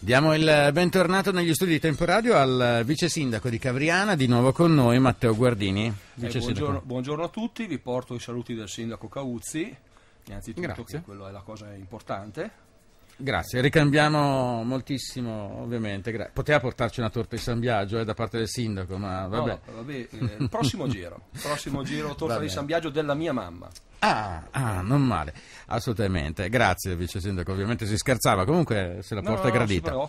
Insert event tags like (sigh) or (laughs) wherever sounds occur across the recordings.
Diamo il bentornato negli studi di Temporadio al vice sindaco di Cavriana, di nuovo con noi Matteo Guardini. Eh, buongiorno, buongiorno, a tutti, vi porto i saluti del sindaco Cauzzi, innanzitutto Grazie. che quella è la cosa importante. Grazie, ricambiamo moltissimo ovviamente, Gra- poteva portarci una torta di San Biagio eh, da parte del sindaco, ma vabbè. No, no, vabbè eh, prossimo (laughs) giro, prossimo giro torta di San Biagio della mia mamma. Ah, ah, non male, assolutamente. Grazie, vice sindaco. Ovviamente si scherzava, comunque se la porta no, è gradita. No,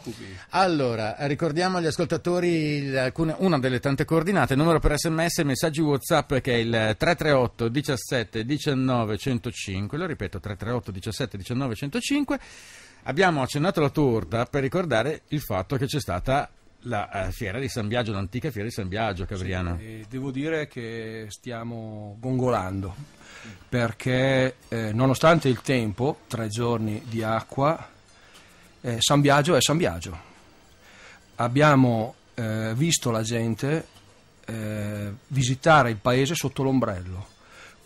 allora, ricordiamo agli ascoltatori alcune, una delle tante coordinate: numero per sms, e messaggi WhatsApp che è il 338 17 19 105. Lo ripeto, 338 17 19 105. Abbiamo accennato la torta per ricordare il fatto che c'è stata la eh, fiera di San Biagio, l'antica fiera di San Biagio, Cabriana. Sì, devo dire che stiamo gongolando perché eh, nonostante il tempo, tre giorni di acqua, eh, San Biagio è San Biagio. Abbiamo eh, visto la gente eh, visitare il paese sotto l'ombrello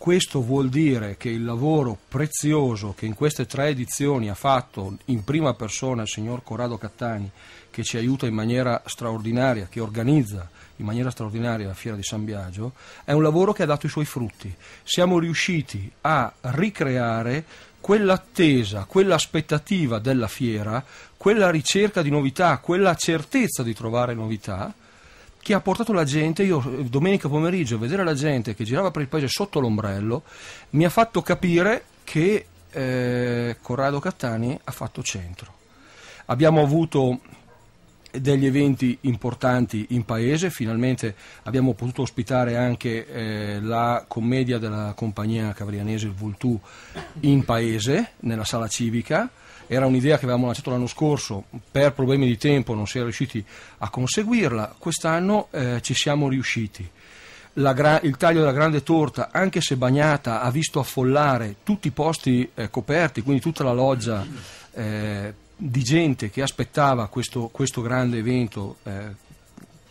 questo vuol dire che il lavoro prezioso che in queste tre edizioni ha fatto in prima persona il signor Corrado Cattani, che ci aiuta in maniera straordinaria, che organizza in maniera straordinaria la Fiera di San Biagio, è un lavoro che ha dato i suoi frutti. Siamo riusciti a ricreare quell'attesa, quell'aspettativa della fiera, quella ricerca di novità, quella certezza di trovare novità che ha portato la gente, io eh, domenica pomeriggio a vedere la gente che girava per il paese sotto l'ombrello, mi ha fatto capire che eh, Corrado Cattani ha fatto centro. Abbiamo avuto degli eventi importanti in paese, finalmente abbiamo potuto ospitare anche eh, la commedia della compagnia cavrianese Il Vultù in paese, nella sala civica era un'idea che avevamo lanciato l'anno scorso, per problemi di tempo non si è riusciti a conseguirla, quest'anno eh, ci siamo riusciti. Gra- il taglio della grande torta, anche se bagnata, ha visto affollare tutti i posti eh, coperti, quindi tutta la loggia eh, di gente che aspettava questo, questo grande evento eh,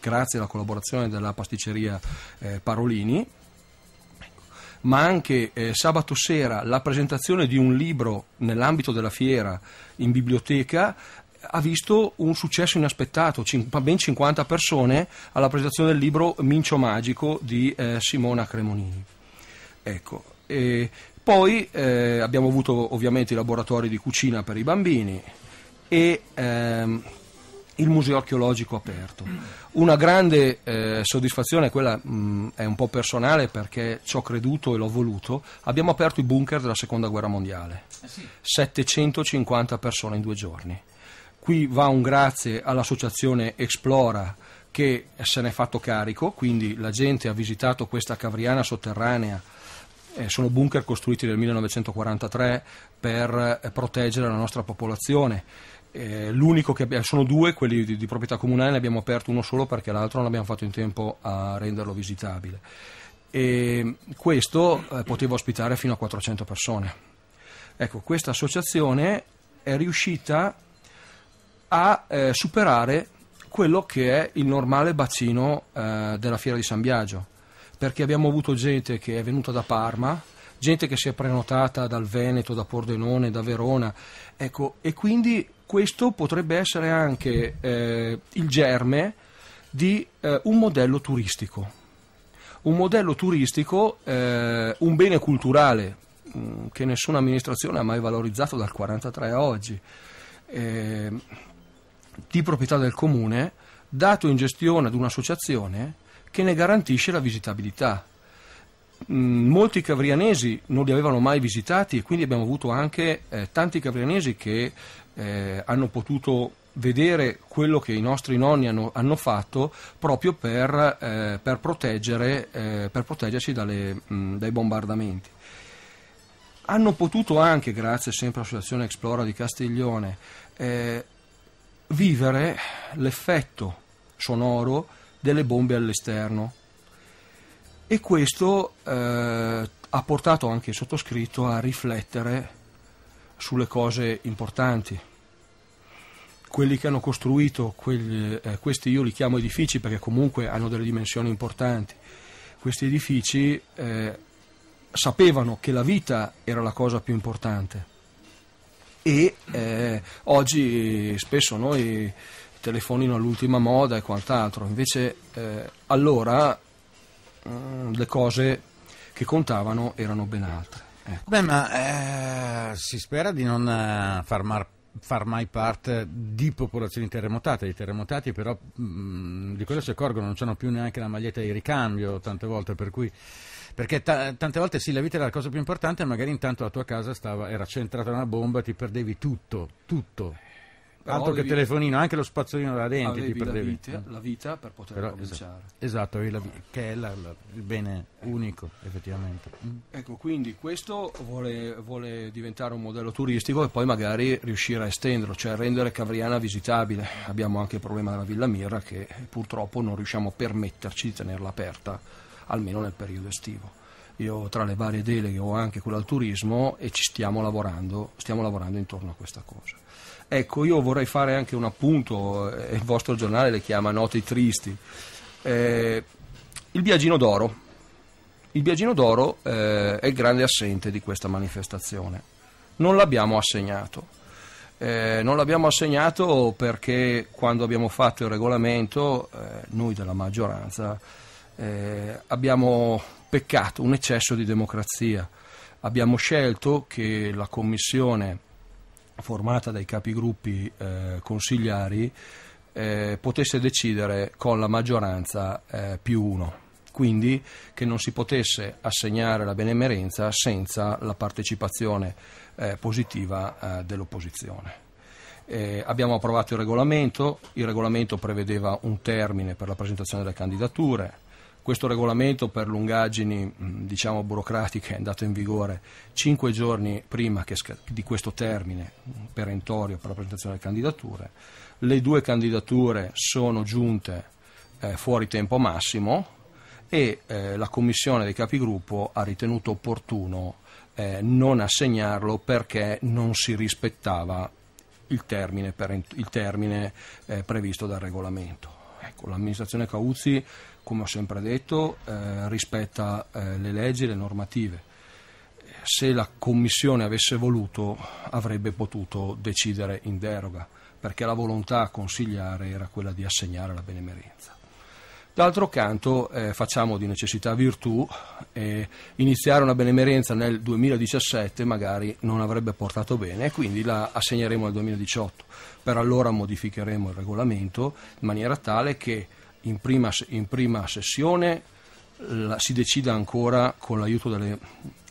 grazie alla collaborazione della pasticceria eh, Parolini ma anche eh, sabato sera la presentazione di un libro nell'ambito della fiera in biblioteca ha visto un successo inaspettato, ben 50 persone alla presentazione del libro Mincio Magico di eh, Simona Cremonini. Ecco, eh, poi abbiamo avuto ovviamente i laboratori di cucina per i bambini e ehm, il museo archeologico aperto. Una grande eh, soddisfazione, quella mh, è un po' personale perché ci ho creduto e l'ho voluto, abbiamo aperto i bunker della seconda guerra mondiale, eh sì. 750 persone in due giorni. Qui va un grazie all'associazione Explora che se n'è fatto carico, quindi la gente ha visitato questa cavriana sotterranea eh, sono bunker costruiti nel 1943 per eh, proteggere la nostra popolazione. Eh, l'unico che abbiamo, sono due, quelli di, di, proprietà comunale, ne abbiamo aperto uno solo perché l'altro non abbiamo fatto in tempo a renderlo visitabile. E questo eh, poteva ospitare fino a 400 persone. Ecco, questa associazione è riuscita a eh, superare quello che è il normale bacino eh, della fiera di San Biagio, perché abbiamo avuto gente che è venuta da Parma, gente che si è prenotata dal Veneto, da Pordenone, da Verona, ecco, e quindi questo potrebbe essere anche eh, il germe di eh, un modello turistico. Un modello turistico, eh, un bene culturale mh, mm, che nessuna amministrazione ha mai valorizzato dal 1943 a oggi, eh, di proprietà del comune, dato in gestione ad un'associazione che ne garantisce la visitabilità Mm, molti cavrianesi non li avevano mai visitati e quindi abbiamo avuto anche eh, tanti cavrianesi che eh, hanno potuto vedere quello che i nostri nonni hanno, hanno fatto proprio per, eh, per, eh, per proteggerci dalle, mh, mm, dai bombardamenti. Hanno potuto anche, grazie sempre all'Associazione Explora di Castiglione, eh, vivere l'effetto sonoro delle bombe all'esterno e questo eh, ha portato anche il sottoscritto a riflettere sulle cose importanti. Quelli che hanno costruito quegli, eh, questi io li chiamo edifici perché comunque hanno delle dimensioni importanti. Questi edifici eh, sapevano che la vita era la cosa più importante e eh, oggi spesso noi telefonino all'ultima moda e quant'altro, invece eh, allora Mm, le cose che contavano erano ben altre. Ecco. Beh, ma eh, si spera di non eh, far mar- far mai parte di popolazioni terremotate. I terremotati però mh, mm, di quello si accorgono, non hanno più neanche la maglietta di ricambio tante volte, per cui, perché t- tante volte sì, la vita era la cosa più importante, magari intanto la tua casa stava, era centrata una bomba, ti perdevi tutto, tutto. Altro avevi... che telefonino, anche lo spazzolino da denti avevi ti perdevi. La vita, eh. la vita per poter Però, cominciare. Esatto, esatto vi... che è la, la, il bene unico, effettivamente. Mm. Ecco, quindi questo vuole, vuole, diventare un modello turistico e poi magari riuscire a estenderlo, cioè rendere Cavriana visitabile. Abbiamo anche il problema della Villa Mirra che purtroppo non riusciamo a permetterci di tenerla aperta, almeno nel periodo estivo io tra le varie deleghe ho anche quella al turismo e ci stiamo lavorando, stiamo lavorando intorno a questa cosa. Ecco, io vorrei fare anche un appunto, eh, il vostro giornale le chiama Noti Tristi. Eh, il Biagino d'Oro. Il Biagino d'Oro eh, è il grande assente di questa manifestazione. Non l'abbiamo assegnato. Eh, non l'abbiamo assegnato perché quando abbiamo fatto il regolamento, eh, noi della maggioranza eh, abbiamo peccato un eccesso di democrazia. Abbiamo scelto che la Commissione formata dai capigruppi eh, consigliari eh, potesse decidere con la maggioranza eh, più uno, quindi che non si potesse assegnare la benemerenza senza la partecipazione eh, positiva eh, dell'opposizione. Eh, abbiamo approvato il regolamento, il regolamento prevedeva un termine per la presentazione delle candidature, questo regolamento per lungaggini mm, diciamo, burocratiche è andato in vigore cinque giorni prima sc- di questo termine mm, perentorio per la presentazione delle candidature. Le due candidature sono giunte eh, fuori tempo massimo e eh, la Commissione dei Capigruppo ha ritenuto opportuno eh, non assegnarlo perché non si rispettava il termine, per, il termine eh, previsto dal regolamento. Ecco, l'amministrazione Cauzzi come ho sempre detto, eh, rispetta eh, le leggi e le normative. Se la Commissione avesse voluto avrebbe potuto decidere in deroga, perché la volontà consigliare era quella di assegnare la benemerenza. D'altro canto eh, facciamo di necessità virtù e iniziare una benemerenza nel 2017 magari non avrebbe portato bene e quindi la assegneremo nel 2018. Per allora modificheremo il regolamento in maniera tale che in prima, in prima sessione la, si decida ancora con l'aiuto delle,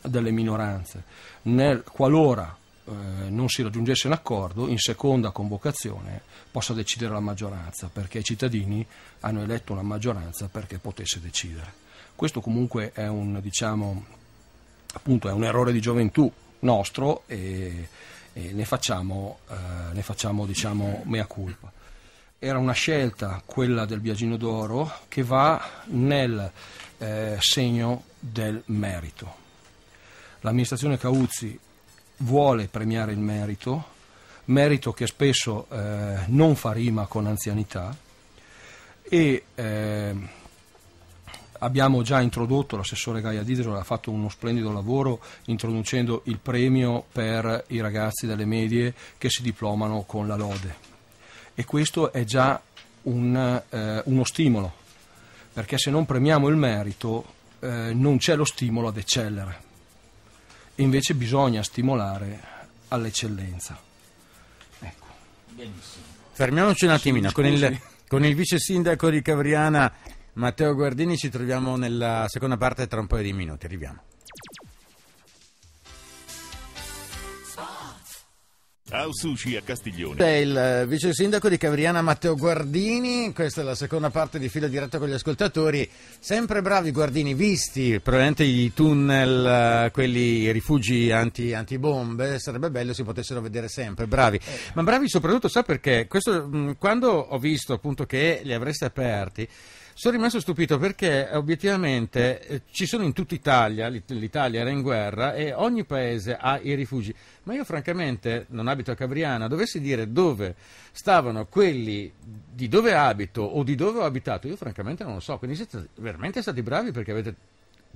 delle minoranze. Nel, qualora eh, non si raggiungesse un accordo, in seconda convocazione possa decidere la maggioranza, perché i cittadini hanno eletto una maggioranza perché potesse decidere. Questo comunque è un, diciamo, appunto, è un errore di gioventù nostro e, e ne facciamo, eh, ne facciamo diciamo, mea culpa era una scelta, quella del Biagino d'Oro, che va nel eh, segno del merito. L'amministrazione Cauzzi vuole premiare il merito, merito che spesso eh, non fa rima con anzianità e eh, abbiamo già introdotto, l'assessore Gaia Didro ha fatto uno splendido lavoro introducendo il premio per i ragazzi delle medie che si diplomano con la lode e questo è già un, eh, uno stimolo, perché se non premiamo il merito eh, non c'è lo stimolo ad eccellere, invece bisogna stimolare all'eccellenza. Ecco. Fermiamoci un attimino, con il, con il vice sindaco di Cavriana Matteo Guardini ci troviamo nella seconda parte tra un paio di minuti, arriviamo. Au a Castiglione. È il eh, vice sindaco di Cavriana Matteo Guardini, questa è la seconda parte di fila diretta con gli ascoltatori. Sempre bravi Guardini, visti probabilmente i tunnel, eh, quelli i rifugi anti, antibombe, sarebbe bello se potessero vedere sempre, bravi. Ma bravi soprattutto, sa perché? Questo, quando ho visto appunto che li avreste aperti, sono rimasto stupito perché eh, obiettivamente eh, ci sono in tutta Italia, l'Italia era in guerra e ogni paese ha i rifugi, ma io francamente non abito a Cabriana, dovessi dire dove stavano quelli di dove abito o di dove ho abitato, io francamente non lo so, quindi siete veramente stati bravi perché avete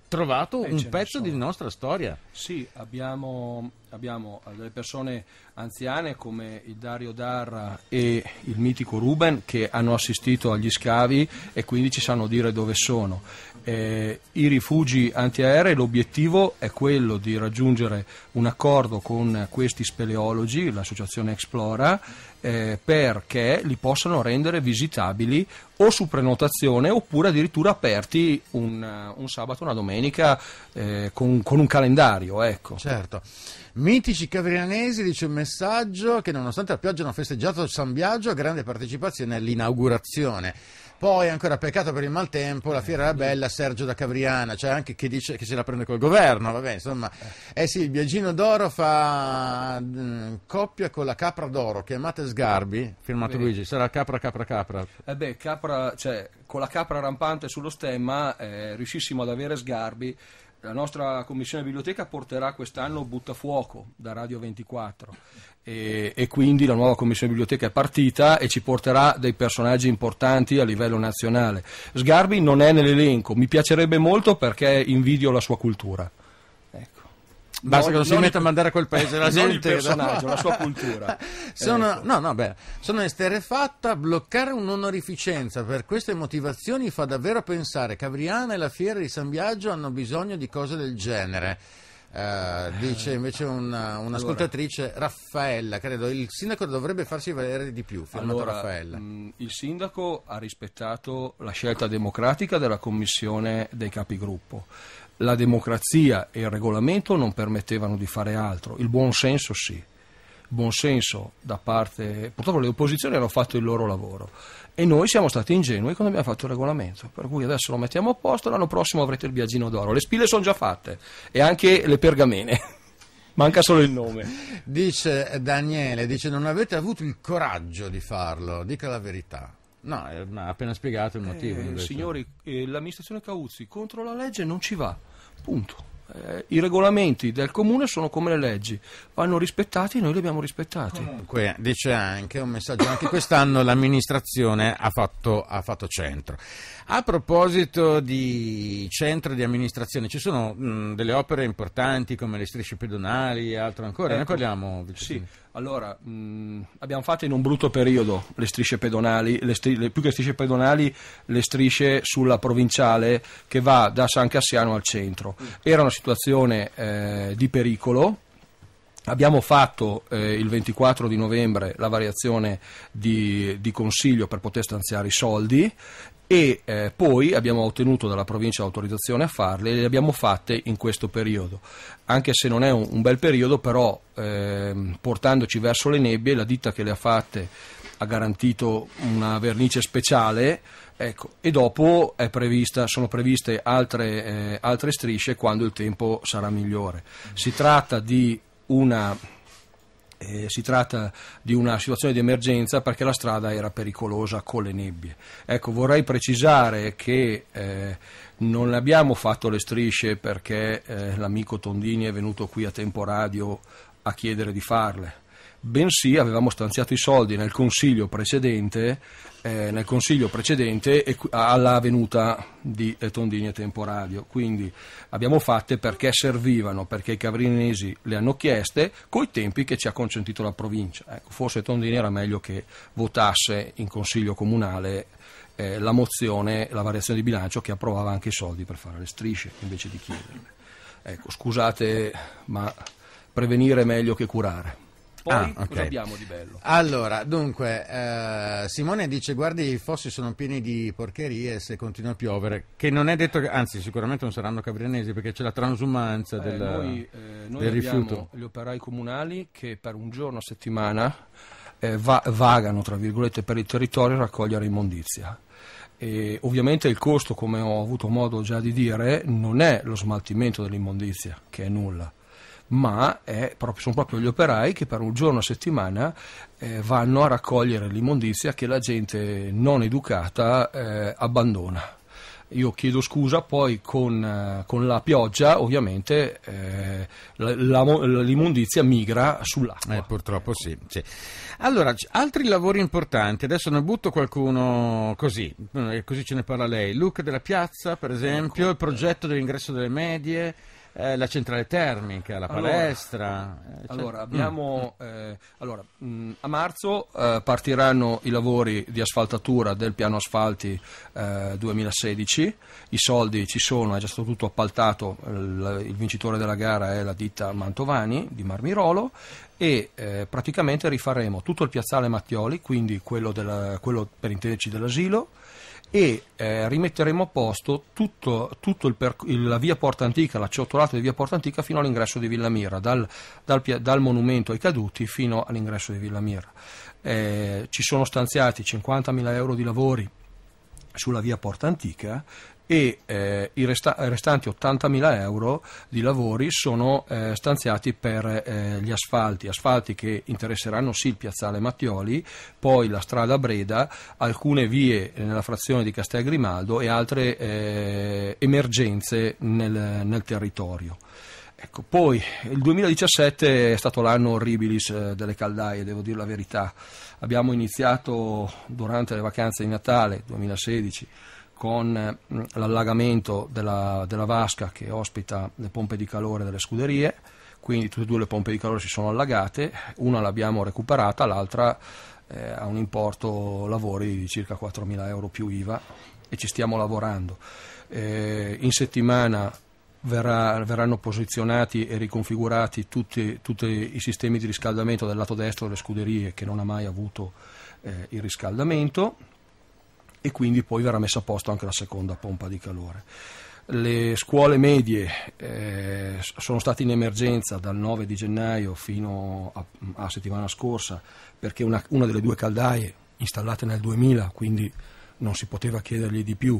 trovato Beh, un pezzo di nostra storia. Sì, abbiamo abbiamo eh, delle persone anziane come il Dario Darra e il mitico Ruben che hanno assistito agli scavi e quindi ci sanno dire dove sono. Eh, I rifugi antiaerei, l'obiettivo è quello di raggiungere un accordo con questi speleologi, l'associazione Explora, eh, perché li possano rendere visitabili o su prenotazione oppure addirittura aperti un, un sabato, una domenica eh, con, con, un calendario. Ecco. Certo. Mitici cavrianesi, dice un messaggio, che nonostante la pioggia hanno festeggiato San Biagio, grande partecipazione all'inaugurazione. Poi ancora peccato per il maltempo, la fiera era bella, Sergio da Cavriana, c'è cioè anche chi dice che se la prende col governo, vabbè, insomma. Eh sì, il Biagino d'Oro fa mh, mm, coppia con la Capra d'Oro, chiamate Sgarbi, firmato Luigi, sarà Capra, Capra, Capra. Eh beh, capra, cioè, con la capra rampante sullo stemma eh, riuscissimo ad avere Sgarbi la nostra commissione biblioteca porterà quest'anno Buttafuoco da Radio 24 e, e, quindi la nuova commissione biblioteca è partita e ci porterà dei personaggi importanti a livello nazionale. Sgarbi non è nell'elenco, mi piacerebbe molto perché invidio la sua cultura. Basta no, che non, non si metta a mandare a quel paese la (laughs) gente. Il personaggio, (laughs) la sua cultura. sono, ecco. no, no, beh, sono esterefatta. Bloccare un'onorificenza per queste motivazioni fa davvero pensare che Avriana e la Fiera di San Biagio hanno bisogno di cose del genere. Eh, dice invece una, un'ascoltatrice allora, Raffaella, credo il sindaco dovrebbe farsi valere di più, firmato allora, Raffaella. Mh, mm, il sindaco ha rispettato la scelta democratica della commissione dei capigruppo. La democrazia e il regolamento non permettevano di fare altro, il buon senso sì buonsenso da parte, purtroppo le opposizioni hanno fatto il loro lavoro e noi siamo stati ingenui quando abbiamo fatto il regolamento, per cui adesso lo mettiamo a posto, l'anno prossimo avrete il biagino d'oro, le spille sono già fatte e anche le pergamene. (laughs) Manca solo il nome. Dice Daniele, dice non avete avuto il coraggio di farlo, dica la verità. No, eh, ha appena spiegato il motivo. Eh, signori, eh, l'amministrazione Cauzzi contro la legge non ci va, punto. Eh, I regolamenti del comune sono come le leggi, vanno rispettati e noi li abbiamo rispettati. Comunque, dice anche un messaggio, anche quest'anno l'amministrazione ha fatto, ha fatto centro. A proposito di centro di amministrazione, ci sono mh, delle opere importanti come le strisce pedonali e altro ancora, ecco. ne parliamo? Vicino. Sì. Allora, mh, mm, abbiamo fatto in un brutto periodo le strisce pedonali, le stri- le, più che strisce pedonali, le strisce sulla provinciale che va da San Cassiano al centro. Mm. Era una situazione eh, di pericolo. Abbiamo fatto eh, il 24 di novembre la variazione di, di, consiglio per poter stanziare i soldi e eh, poi abbiamo ottenuto dalla provincia l'autorizzazione a farle e le abbiamo fatte in questo periodo. Anche se non è un, un bel periodo, però eh, portandoci verso le nebbie, la ditta che le ha fatte ha garantito una vernice speciale ecco, e dopo prevista, sono previste altre, eh, altre strisce quando il tempo sarà migliore. Si tratta di una eh, si tratta di una situazione di emergenza perché la strada era pericolosa con le nebbie. Ecco, vorrei precisare che eh, non abbiamo fatto le strisce perché eh, l'amico Tondini è venuto qui a tempo radio a chiedere di farle bensì avevamo stanziato i soldi nel consiglio precedente, eh, nel consiglio precedente e, alla venuta di eh, Tondini e Temporadio. Quindi abbiamo fatte perché servivano, perché i cavrinesi le hanno chieste coi tempi che ci ha consentito la provincia. Ecco, forse Tondini era meglio che votasse in consiglio comunale eh, la mozione, la variazione di bilancio che approvava anche i soldi per fare le strisce invece di chiederle. Ecco, scusate, ma prevenire è meglio che curare. Poi ah, okay. cosa abbiamo di bello? Allora, dunque, eh, Simone dice: Guardi, i fossi sono pieni di porcherie se continua a piovere. Che non è detto, che, anzi, sicuramente non saranno cabrianesi perché c'è la transumanza eh, del, noi, eh, noi del rifiuto. Gli operai comunali che per un giorno a settimana eh, va- vagano tra virgolette per il territorio a raccogliere immondizia. E ovviamente il costo, come ho avuto modo già di dire, non è lo smaltimento dell'immondizia, che è nulla ma proprio, sono proprio gli operai che per un giorno a settimana eh, vanno a raccogliere l'immondizia che la gente non educata eh, abbandona. Io chiedo scusa, poi con, eh, con la pioggia ovviamente eh, la, la, l'immondizia migra sull'acqua. Eh, purtroppo sì, sì, Allora, altri lavori importanti, adesso ne butto qualcuno così, eh, così ce ne parla lei. Luca della Piazza, per ecco. esempio, ecco. il progetto dell'ingresso delle medie eh, la centrale termica, la allora, palestra. Eh, cioè, allora, mm. abbiamo, eh, allora mh, mm, a marzo eh, partiranno i lavori di asfaltatura del piano asfalti 2016, eh, i soldi ci sono, è già stato tutto appaltato, il, il vincitore della gara è la ditta Mantovani di Marmirolo e eh, praticamente rifaremo tutto il piazzale Mattioli, quindi quello, della, quello per intenderci dell'asilo, e eh, rimetteremo a posto tutto, tutto il perc- la via Porta Antica, la ciottolata di via Porta Antica fino all'ingresso di Villa Mira, dal, dal, dal monumento ai caduti fino all'ingresso di Villa Mira. Eh, ci sono stanziati 50.000 euro di lavori sulla via Porta Antica e eh, i resta- restanti 80.000 euro di lavori sono eh, stanziati per eh, gli asfalti, asfalti che interesseranno sì il piazzale Mattioli, poi la strada Breda, alcune vie nella frazione di Castel Grimaldo e altre eh, emergenze nel, nel territorio. Ecco, poi il 2017 è stato l'anno orribilis eh, delle caldaie, devo dire la verità. Abbiamo iniziato durante le vacanze di Natale 2016 con mm, l'allagamento della, della, vasca che ospita le pompe di calore delle scuderie, quindi tutte e due le pompe di calore si sono allagate, una l'abbiamo recuperata, l'altra eh, ha un importo lavori di circa 4.000 euro più IVA e ci stiamo lavorando. Eh, in settimana verrà, verranno posizionati e riconfigurati tutti, tutti, i sistemi di riscaldamento del lato destro delle scuderie che non ha mai avuto eh, il riscaldamento e quindi poi verrà messa a posto anche la seconda pompa di calore. Le scuole medie eh, sono state in emergenza dal 9 di gennaio fino a, a settimana scorsa perché una, una delle due caldaie installate nel 2000, quindi non si poteva chiedergli di più, (clears throat)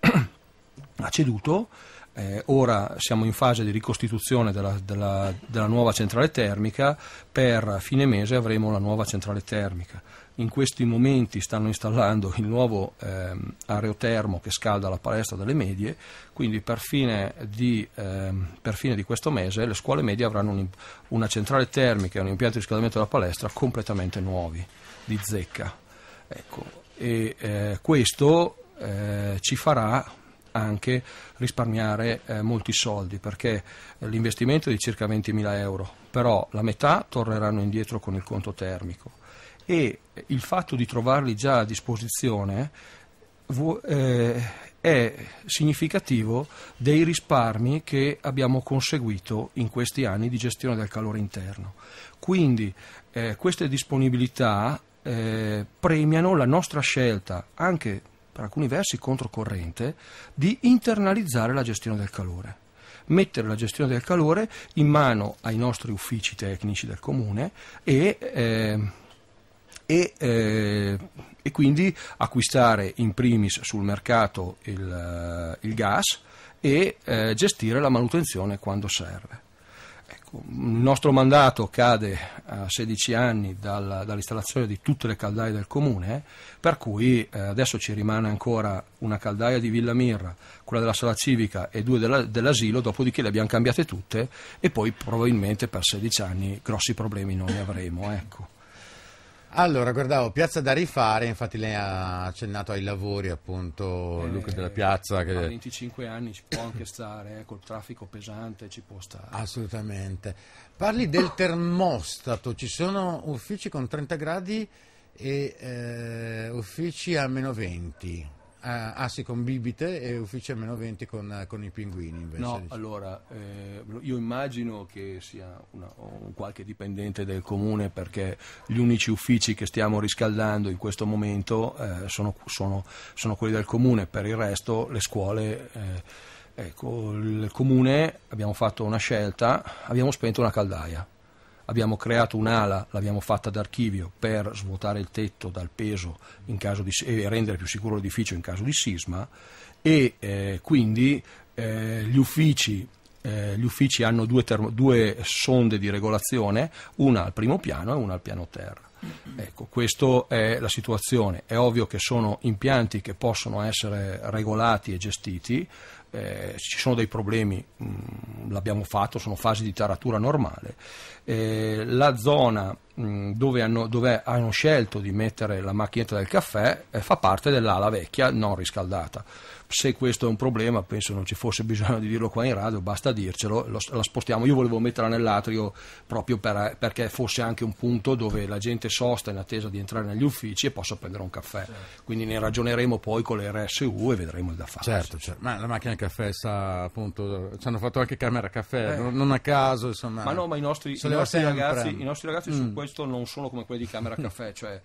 ha ceduto, eh, ora siamo in fase di ricostituzione della, della, della nuova centrale termica, per fine mese avremo la nuova centrale termica. In questi momenti stanno installando il nuovo ehm, aerotermo che scalda la palestra delle medie, quindi per fine di, ehm, per fine di questo mese le scuole medie avranno un, una centrale termica e un impianto di riscaldamento della palestra completamente nuovi, di zecca. Ecco, e eh, questo eh, ci farà anche risparmiare eh, molti soldi perché eh, l'investimento è di circa 20.000 euro, però la metà torneranno indietro con il conto termico e eh, il fatto di trovarli già a disposizione eh, è significativo dei risparmi che abbiamo conseguito in questi anni di gestione del calore interno. Quindi eh, queste disponibilità eh, premiano la nostra scelta anche per alcuni versi controcorrente, di internalizzare la gestione del calore mettere la gestione del calore in mano ai nostri uffici tecnici del comune e, eh, e, eh, e quindi acquistare in primis sul mercato il, eh, il gas e eh, gestire la manutenzione quando serve. Ecco, il nostro mandato cade a 16 anni dalla, dall'installazione di tutte le caldaie del comune, per cui eh, adesso ci rimane ancora una caldaia di Villa Mirra, quella della sala civica e due della, dell'asilo, dopodiché le abbiamo cambiate tutte e poi probabilmente per 16 anni grossi problemi non ne avremo. Ecco. Allora, guardavo Piazza da rifare, infatti lei ha accennato ai lavori, appunto, eh, Luca della Piazza. Che... A 25 anni ci può anche stare, eh, col traffico pesante ci può stare. Assolutamente. Parli del termostato, ci sono uffici con 30 gradi e eh, uffici a meno 20 assi con bibite e uffici a meno 20 con, con i pinguini invece. No, dice. allora eh, io immagino che sia una, un qualche dipendente del comune perché gli unici uffici che stiamo riscaldando in questo momento eh, sono, sono, sono, quelli del comune, per il resto le scuole... Eh, ecco, il comune abbiamo fatto una scelta, abbiamo spento una caldaia Abbiamo creato un'ala, l'abbiamo fatta d'archivio per svuotare il tetto dal peso di, e rendere più sicuro l'edificio in caso di sisma e eh, quindi eh, gli uffici eh, gli uffici hanno due, termo, due, sonde di regolazione, una al primo piano e una al piano terra. Ecco, questa è la situazione. È ovvio che sono impianti che possono essere regolati e gestiti, eh, ci sono dei problemi, mh, mm, l'abbiamo fatto, sono fasi di taratura normale. Eh, la zona Mm, dove hanno, dove hanno, scelto di mettere la macchinetta del caffè eh, fa parte dell'ala vecchia non riscaldata. Se questo è un problema, penso non ci fosse bisogno di dirlo qua in radio, basta dircelo, lo, la spostiamo. Io volevo metterla nell'atrio proprio per, eh, perché fosse anche un punto dove la gente sosta in attesa di entrare negli uffici e possa prendere un caffè. Certo. Quindi ne ragioneremo poi con le RSU e vedremo il da fare. Certo, certo. ma la macchina del caffè sta appunto, ci hanno fatto anche camera caffè, eh. non, non, a caso. Insomma, ma no, ma i nostri, i nostri ragazzi, i nostri ragazzi mm. su questo solito non sono come quelli di Camera (laughs) Caffè, cioè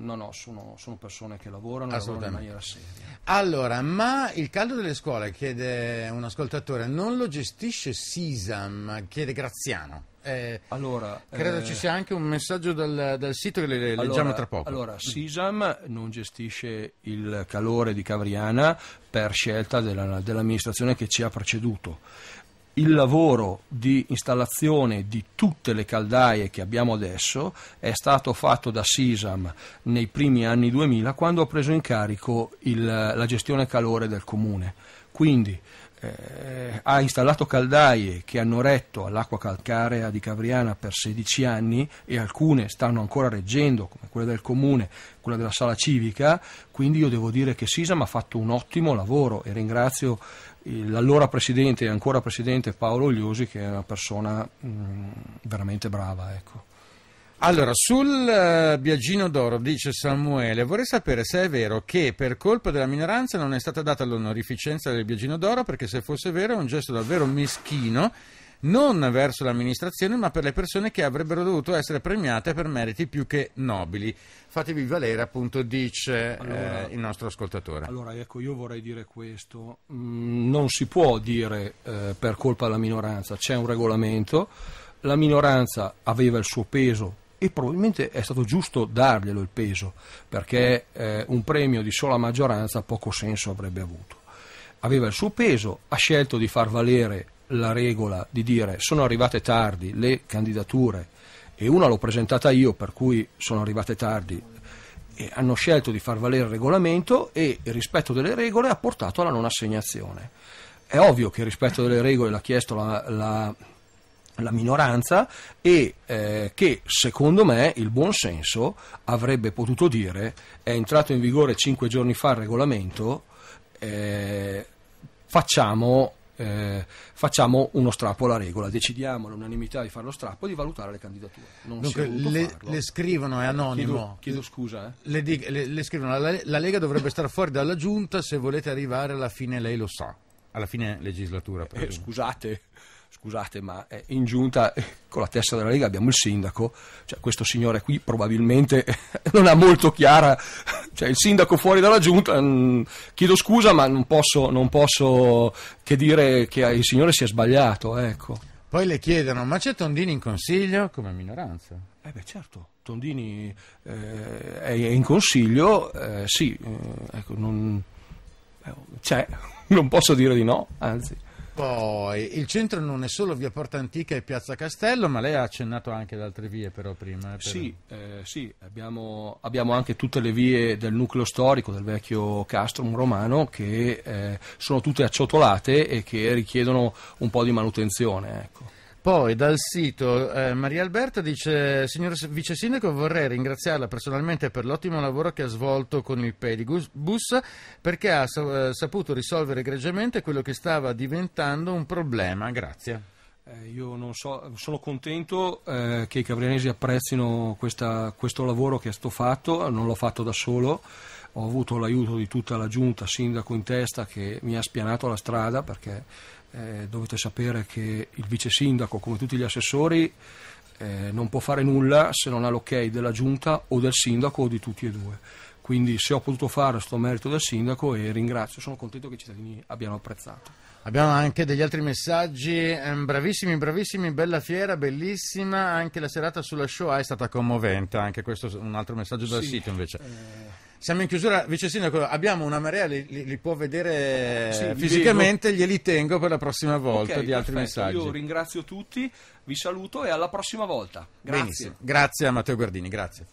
no, no, sono, sono persone che lavorano, lavorano in maniera seria. Allora, ma il caldo delle scuole, chiede un ascoltatore, non lo gestisce Sisam, chiede Graziano. Eh, allora, credo eh, ci sia anche un messaggio dal, dal sito che le, le allora, leggiamo tra poco. Allora, Sisam non gestisce il calore di Cavriana per scelta della, dell'amministrazione che ci ha preceduto il lavoro di installazione di tutte le caldaie che abbiamo adesso è stato fatto da Sisam nei primi anni 2000 quando ho preso in carico il, la gestione calore del comune. Quindi eh, ha installato caldaie che hanno retto all'acqua calcarea di Cavriana per 16 anni e alcune stanno ancora reggendo, come quella del comune, quella della sala civica, quindi io devo dire che Sisam ha fatto un ottimo lavoro e ringrazio l'allora presidente e ancora presidente Paolo Ogliosi che è una persona mh, mm, veramente brava. Ecco. Allora, sul uh, Biagino d'Oro, dice Samuele, vorrei sapere se è vero che per colpa della minoranza non è stata data l'onorificenza del Biagino d'Oro perché se fosse vero è un gesto davvero meschino non verso l'amministrazione, ma per le persone che avrebbero dovuto essere premiate per meriti più che nobili. Fatevi valere, appunto, dice allora, eh, il nostro ascoltatore. Allora, ecco, io vorrei dire questo. Mm, non si può dire eh, per colpa della minoranza, c'è un regolamento, la minoranza aveva il suo peso e probabilmente è stato giusto darglielo il peso, perché eh, un premio di sola maggioranza poco senso avrebbe avuto. Aveva il suo peso, ha scelto di far valere la regola di dire sono arrivate tardi le candidature e una l'ho presentata io per cui sono arrivate tardi e hanno scelto di far valere il regolamento e il rispetto delle regole ha portato alla non assegnazione. È ovvio che il rispetto delle regole l'ha chiesto la, la la minoranza e eh, che secondo me il buonsenso avrebbe potuto dire è entrato in vigore cinque giorni fa il regolamento eh, facciamo eh, facciamo uno strappo alla regola, decidiamo all'unanimità di fare lo strappo e di valutare le candidature. Non Dunque, le, le, scrivono, è eh, anonimo. Chiedo, chiedo scusa. Eh. Le, le, le, scrivono, la, la Lega dovrebbe stare fuori dalla giunta, se volete arrivare alla fine lei lo sa alla fine legislatura. Eh, scusate, scusate, ma in giunta eh, con la testa della Lega abbiamo il sindaco, cioè, questo signore qui probabilmente (laughs) non ha molto chiara, cioè, il sindaco fuori dalla giunta, mh, mm, chiedo scusa ma non posso, non posso, che dire che il signore si è sbagliato. Ecco. Poi le chiedono, ma c'è Tondini in consiglio come minoranza? Eh beh certo. Tondini eh, è in consiglio, eh, sì, eh, ecco, non, eh, (laughs) non posso dire di no, anzi. Poi il centro non è solo via Porta Antica e piazza Castello, ma lei ha accennato anche ad altre vie però prima. Eh, Sì, eh, sì. Abbiamo, abbiamo, anche tutte le vie del nucleo storico del vecchio castrum romano che eh, sono tutte acciottolate e che richiedono un po' di manutenzione. Ecco. Poi dal sito eh, Maria Alberta dice signor Vice Sindaco vorrei ringraziarla personalmente per l'ottimo lavoro che ha svolto con il Pedibus perché ha sa eh, saputo risolvere egregiamente quello che stava diventando un problema. Grazie. Eh, io so, sono contento eh, che i cavrianesi apprezzino questa, questo lavoro che è stato fatto, non l'ho fatto da solo ho avuto l'aiuto di tutta la giunta, sindaco in testa, che mi ha spianato la strada perché eh, dovete sapere che il vice sindaco, come tutti gli assessori, eh, non può fare nulla se non ha l'ok della giunta o del sindaco o di tutti e due. Quindi se ho potuto fare sto merito del sindaco e ringrazio, sono contento che i cittadini abbiano apprezzato. Abbiamo anche degli altri messaggi, ehm, bravissimi, bravissimi, bella fiera, bellissima, anche la serata sulla Shoah è stata commovente, anche questo è un altro messaggio dal sì, sito invece. Eh... Siamo in chiusura, vice sindaco, abbiamo una marea, li, li, li può vedere sì, fisicamente, vedo. glieli tengo per la prossima volta okay, di altri perfetto. messaggi. Io ringrazio tutti, vi saluto e alla prossima volta. Grazie. Benissimo. Grazie a Matteo Guardini, grazie.